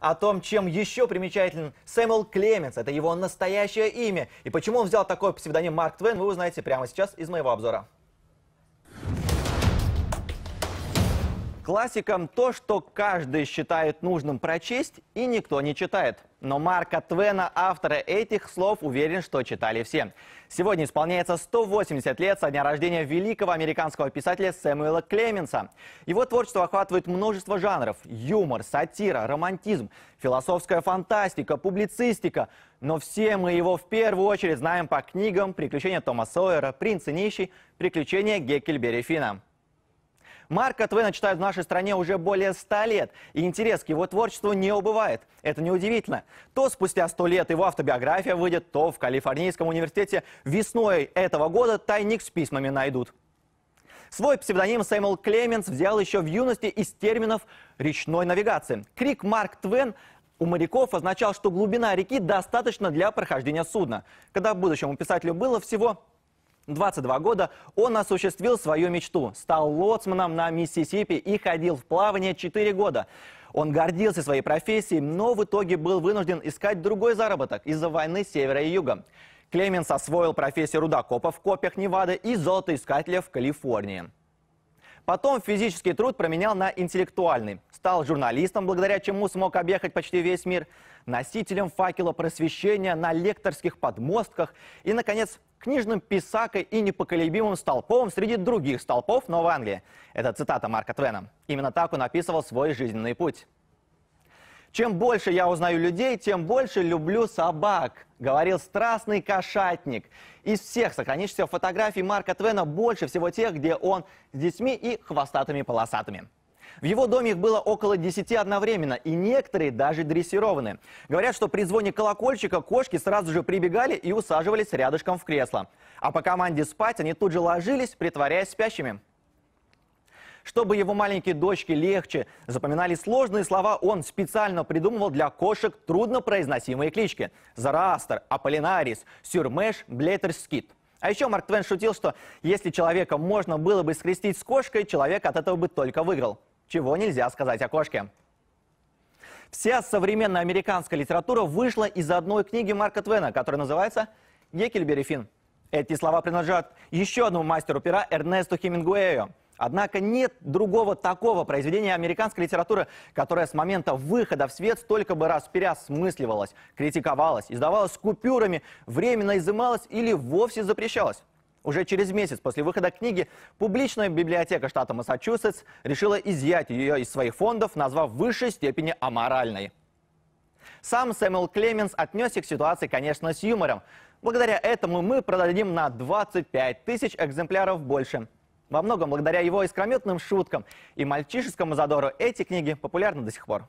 о том, чем еще примечателен Сэмюэл Клеменс. Это его настоящее имя. И почему он взял такой псевдоним Марк Твен, вы узнаете прямо сейчас из моего обзора. Классикам то, что каждый считает нужным прочесть, и никто не читает. Но Марка Твена, автора этих слов, уверен, что читали все. Сегодня исполняется 180 лет со дня рождения великого американского писателя Сэмюэла Клеменса. Его творчество охватывает множество жанров – юмор, сатира, романтизм, философская фантастика, публицистика. Но все мы его в первую очередь знаем по книгам «Приключения Тома Сойера», «Принц и нищий», «Приключения Геккельбери Фина». Марка Твена читают в нашей стране уже более 100 лет, и интерес к его творчеству не убывает. Это неудивительно. То спустя 100 лет его автобиография выйдет, то в Калифорнийском университете весной этого года тайник с письмами найдут. Свой псевдоним Сэмюэл Клеменс взял еще в юности из терминов речной навигации. Крик Марк Твен у моряков означал, что глубина реки достаточно для прохождения судна, когда будущему писателю было всего 22 года он осуществил свою мечту, стал лоцманом на Миссисипи и ходил в плавание 4 года. Он гордился своей профессией, но в итоге был вынужден искать другой заработок из-за войны севера и юга. Клеменс освоил профессию рудокопа в копиях Невады и золотоискателя в Калифорнии. Потом физический труд променял на интеллектуальный. Стал журналистом, благодаря чему смог объехать почти весь мир, носителем факела просвещения на лекторских подмостках и, наконец, книжным писакой и непоколебимым столпом среди других столпов Новой Англии. Это цитата Марка Твена. Именно так он описывал свой жизненный путь. Чем больше я узнаю людей, тем больше люблю собак, говорил страстный кошатник. Из всех сохранившихся фотографий Марка Твена больше всего тех, где он с детьми и хвостатыми полосатыми. В его доме их было около 10 одновременно, и некоторые даже дрессированы. Говорят, что при звоне колокольчика кошки сразу же прибегали и усаживались рядышком в кресло. А по команде спать они тут же ложились, притворяясь спящими. Чтобы его маленькие дочки легче запоминали сложные слова, он специально придумывал для кошек труднопроизносимые клички. Зарастер, Аполлинарис, Сюрмеш, Блеттерскит. А еще Марк Твен шутил, что если человека можно было бы скрестить с кошкой, человек от этого бы только выиграл. Чего нельзя сказать о кошке. Вся современная американская литература вышла из одной книги Марка Твена, которая называется «Геккельбери Финн». Эти слова принадлежат еще одному мастеру пера Эрнесту Хемингуэю – Однако нет другого такого произведения американской литературы, которое с момента выхода в свет столько бы раз переосмысливалось, критиковалось, издавалось купюрами, временно изымалось или вовсе запрещалось. Уже через месяц после выхода книги публичная библиотека штата Массачусетс решила изъять ее из своих фондов, назвав в высшей степени аморальной. Сам Сэмюэл Клеменс отнесся к ситуации, конечно, с юмором. Благодаря этому мы продадим на 25 тысяч экземпляров больше – во многом благодаря его искрометным шуткам и мальчишескому задору эти книги популярны до сих пор.